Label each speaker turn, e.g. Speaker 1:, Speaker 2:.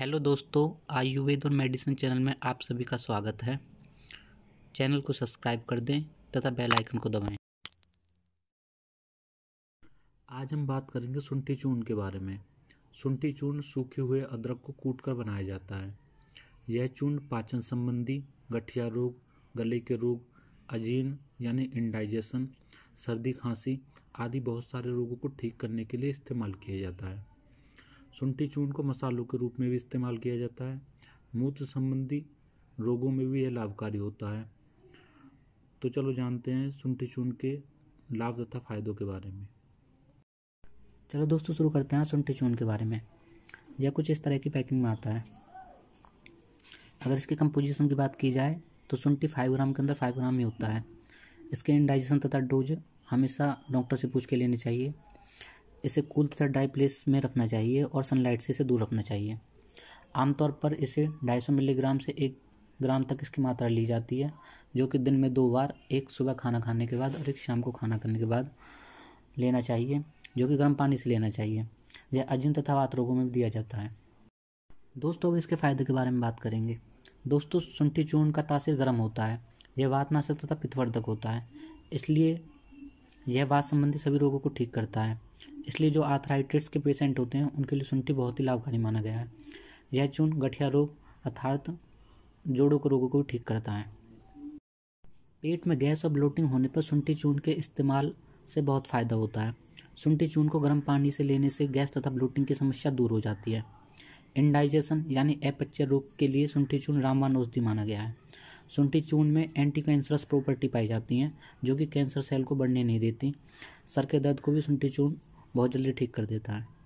Speaker 1: hello दोस्तों आयुर्वेद और medicine channel में आप सभी का स्वागत है चैनल को सब्सक्राइब कर दें तथा बेल आइकन को दबाएं आज हम
Speaker 2: बात करेंगे सुंठी चूर्ण के बारे में सुंठी चूर्ण सूखे हुए अदरक को कूट कर बनाया जाता है यह चूर्ण पाचन संबंधी गठिया रोग गले के रोग अजीर्ण यानी इंडाइजेशन सर्दी खांसी आदि बहुत सारे रोगों को ठीक करने के लिए इस्तेमाल किया जाता है सुंठी चूर्ण को मसालों के रूप में भी इस्तेमाल किया जाता है मूत्र संबंधी रोगों में भी यह लाभकारी होता है तो चलो जानते हैं सुंठी चूर्ण के लाभ तथा फायदों के बारे में
Speaker 1: चलो दोस्तों शुरू करते हैं सुंठी चूर्ण के बारे में यह कुछ इस तरह की पैकिंग में आता है अगर इसके कंपोजिशन की बात की जाए तो सुंठी फाइव ग्राम के अंदर फाइव ग्राम ही होता है इसके इंडाइजेशन तथा डोज हमेशा डॉक्टर से पूछ के लेनी चाहिए इसे कूल तथा ड्राई प्लेस में रखना चाहिए और सनलाइट से इसे दूर रखना चाहिए आमतौर पर इसे सौ मिलीग्राम से एक ग्राम तक इसकी मात्रा ली जाती है जो कि दिन में दो बार एक सुबह खाना खाने के बाद और एक शाम को खाना खाने के बाद लेना चाहिए जो कि गर्म पानी से लेना चाहिए यह अजीर्ण तथा वात रोगों में दिया जाता है दोस्तों अब इसके फ़ायदे के बारे में बात करेंगे दोस्तों सुंठी चूर्ण का तासीर गर्म होता है यह वातनाशक तथा पितवर्धक होता है इसलिए यह वात संबंधी सभी रोगों को ठीक करता है इसलिए जो आर्थराइटिस के पेशेंट होते हैं उनके लिए सुनटी बहुत ही लाभकारी माना गया है यह चून गठिया रोग अर्थात जोड़ों के रोगों को ठीक करता है पेट में गैस और ब्लोटिंग होने पर सुनटी चून के इस्तेमाल से बहुत फ़ायदा होता है सुनटी चून को गर्म पानी से लेने से गैस तथा ब्लोटिंग की समस्या दूर हो जाती है इंडाइजेशन यानी एपच्चर रोग के लिए सुनठी चून रामवान औषधि माना गया है सुनटी चून में एंटी कैंसरस प्रॉपर्टी पाई जाती हैं जो कि कैंसर सेल को बढ़ने नहीं देती सर के दर्द को भी सुनठी चून बहुत जल्दी ठीक कर देता है